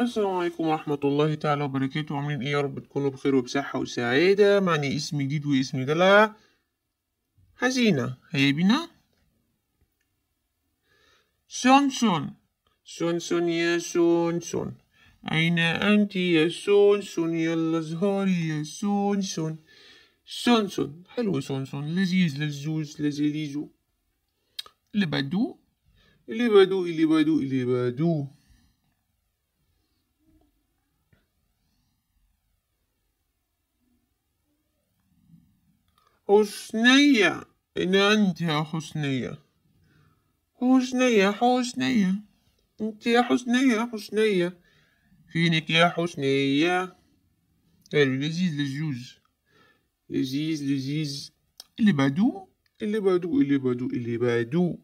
السلام عليكم ورحمة الله تعالى وبركاته عاملين ايه يا رب تكونوا بخير وبصحة وسعادة معني اسم جديد واسم دلع حزينة هيا سون سونسون سونسون يا سونسون أين أنت يا سونسون يلا الازهار يا سونسون سونسون حلو سونسون لذيذ لزوز لزليزو اللي بدو اللي بدو اللي بدو اللي بدو حسنية أنت يا حسنية حسنية حسنية أنت يا حسنية حسنية فينك يا حسنية حلو لذيذ لجوز لذيذ لذيذ اللي بعدو اللي بعدو اللي بعدو اللي بعدو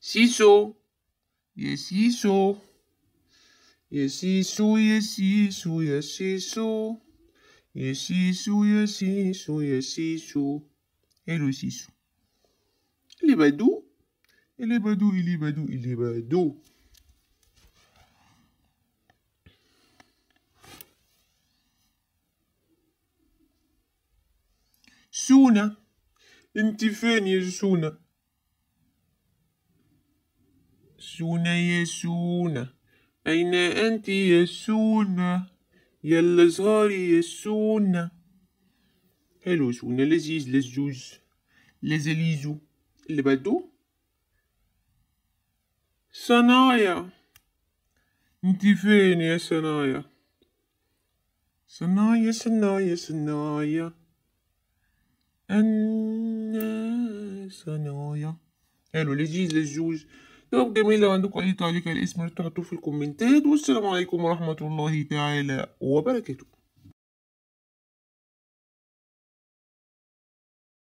سيسو يا سيسو يا سيسو يا سيسو يا سيسو Et sissou, et sissou, et sissou. Et le sissou. Il est badou. Il est badou, il est badou, il est badou. سونا انت فين يا سونا سونا يا سونا اين انت يا سونا يلا يا يسونا حلو سونا لذيذ لزوز لزليزو اللي بدو صنايا انتي فين يا صنايا صنايا صنايا صنايا أنا صنايا حلو لذيذ لزوز يا طيب، جميل لو عندكم أي تعليق على الاسم تحطوه في الكومنتات والسلام عليكم ورحمة الله تعالى وبركاته